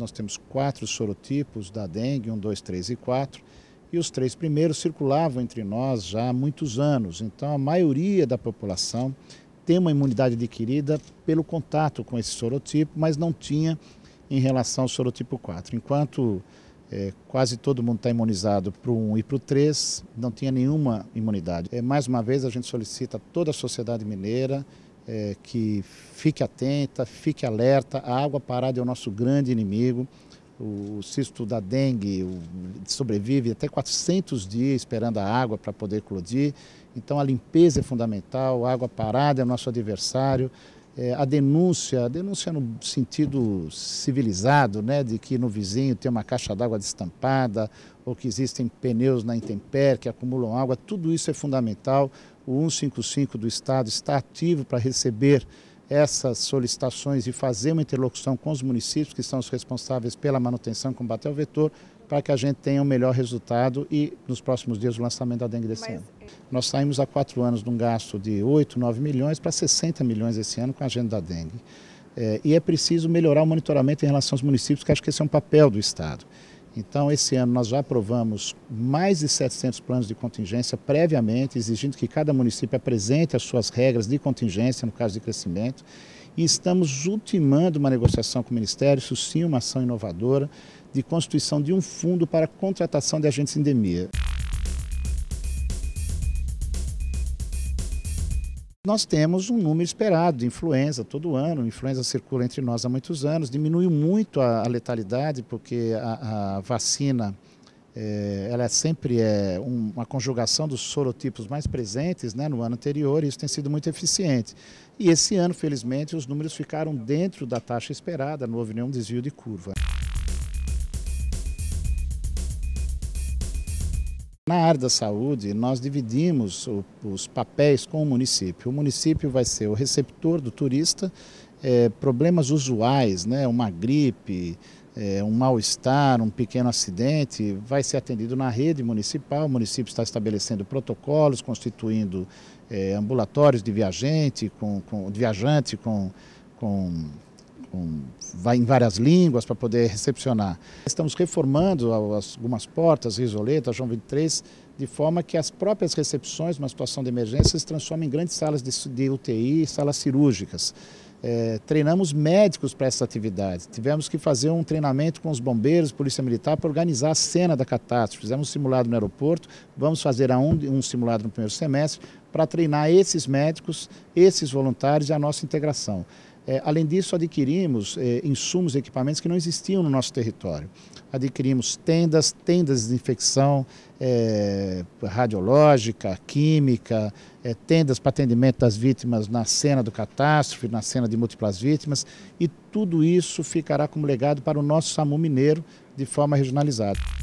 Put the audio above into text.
nós temos quatro sorotipos da dengue, um, dois, três e quatro, e os três primeiros circulavam entre nós já há muitos anos. Então, a maioria da população tem uma imunidade adquirida pelo contato com esse sorotipo, mas não tinha em relação ao sorotipo 4. Enquanto é, quase todo mundo está imunizado para o 1 e para o 3, não tinha nenhuma imunidade. É, mais uma vez, a gente solicita a toda a sociedade mineira é, que fique atenta, fique alerta. A água parada é o nosso grande inimigo. O cisto da dengue o, sobrevive até 400 dias esperando a água para poder eclodir. Então a limpeza é fundamental, a água parada é o nosso adversário é, a denúncia, a denúncia no sentido civilizado, né, de que no vizinho tem uma caixa d'água destampada ou que existem pneus na intempérie que acumulam água, tudo isso é fundamental. O 155 do Estado está ativo para receber essas solicitações e fazer uma interlocução com os municípios que são os responsáveis pela manutenção e combate ao vetor, para que a gente tenha o um melhor resultado e nos próximos dias o lançamento da dengue desse Mas... ano. É nós saímos há quatro anos de um gasto de 8, 9 milhões para 60 milhões esse ano com a agenda da dengue. É, e é preciso melhorar o monitoramento em relação aos municípios, que acho que esse é um papel do Estado. Então, esse ano nós já aprovamos mais de 700 planos de contingência previamente, exigindo que cada município apresente as suas regras de contingência, no caso de crescimento, e estamos ultimando uma negociação com o Ministério, isso sim, é uma ação inovadora, de constituição de um fundo para contratação de agentes de endemia. Nós temos um número esperado de influenza todo ano, a influenza circula entre nós há muitos anos, diminuiu muito a, a letalidade porque a, a vacina é, ela sempre é um, uma conjugação dos sorotipos mais presentes né, no ano anterior e isso tem sido muito eficiente. E esse ano, felizmente, os números ficaram dentro da taxa esperada, não houve nenhum desvio de curva. Na área da saúde, nós dividimos o, os papéis com o município. O município vai ser o receptor do turista, é, problemas usuais, né, uma gripe, é, um mal-estar, um pequeno acidente, vai ser atendido na rede municipal. O município está estabelecendo protocolos, constituindo é, ambulatórios de viajante, com, com, viajante com, com com, vai em várias línguas para poder recepcionar. Estamos reformando algumas portas, Risoleta, João 23, de forma que as próprias recepções, numa situação de emergência, se transformem em grandes salas de, de UTI, salas cirúrgicas é, treinamos médicos para essa atividade. Tivemos que fazer um treinamento com os bombeiros, polícia militar, para organizar a cena da catástrofe. Fizemos um simulado no aeroporto, vamos fazer um, um simulado no primeiro semestre, para treinar esses médicos, esses voluntários e a nossa integração. É, além disso, adquirimos é, insumos e equipamentos que não existiam no nosso território. Adquirimos tendas, tendas de infecção é, radiológica, química, é, tendas para atendimento das vítimas na cena do catástrofe, na cena de múltiplas vítimas, e tudo isso ficará como legado para o nosso SAMU mineiro de forma regionalizada.